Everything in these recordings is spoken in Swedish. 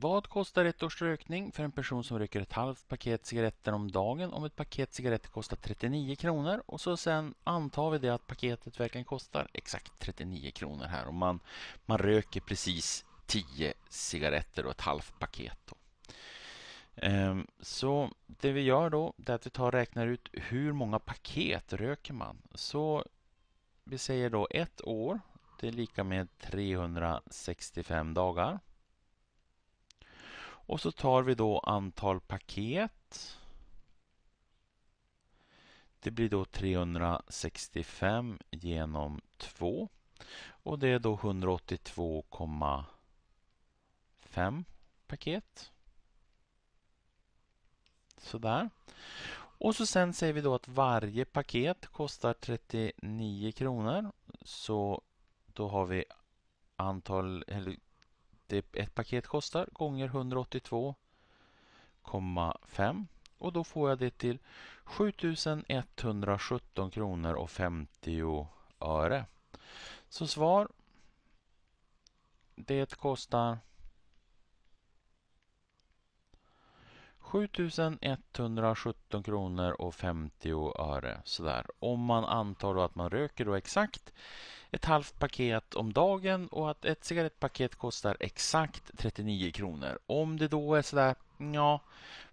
Vad kostar ett års rökning för en person som röker ett halvt paket cigaretter om dagen om ett paket cigaretter kostar 39 kronor och så sen antar vi det att paketet verkligen kostar exakt 39 kronor här och man, man röker precis 10 cigaretter och ett halvt paket. Då. Ehm, så det vi gör då är att vi tar och räknar ut hur många paket röker man. Så vi säger då ett år, det är lika med 365 dagar. Och så tar vi då antal paket. Det blir då 365 genom 2 och det är då 182,5 paket. Sådär. Och så sen säger vi då att varje paket kostar 39 kronor. Så då har vi antal, eller det typ ett paket kostar gånger 182,5 och då får jag det till 7117 kronor och 50 öre. Så svar det kostar 7117 kronor och 50 öre sådär. Om man antar att man röker då exakt ett halvt paket om dagen och att ett cigarettpaket kostar exakt 39 kronor. Om det då är sådär, ja,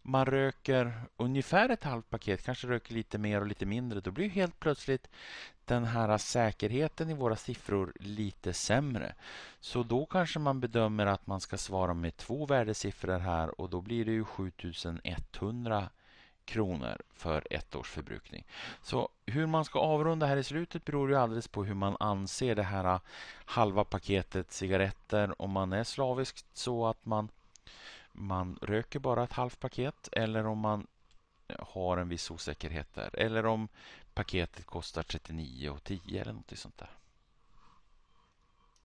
man röker ungefär ett halvt paket, kanske röker lite mer och lite mindre, då blir helt plötsligt den här säkerheten i våra siffror lite sämre. Så då kanske man bedömer att man ska svara med två värdesiffror här och då blir det ju 7100 kronor för ett års förbrukning. Så hur man ska avrunda här i slutet beror ju alldeles på hur man anser det här äh, halva paketet cigaretter om man är slaviskt så att man, man röker bara ett halvt paket eller om man äh, har en viss osäkerhet där. Eller om paketet kostar 39,10 eller något sånt där.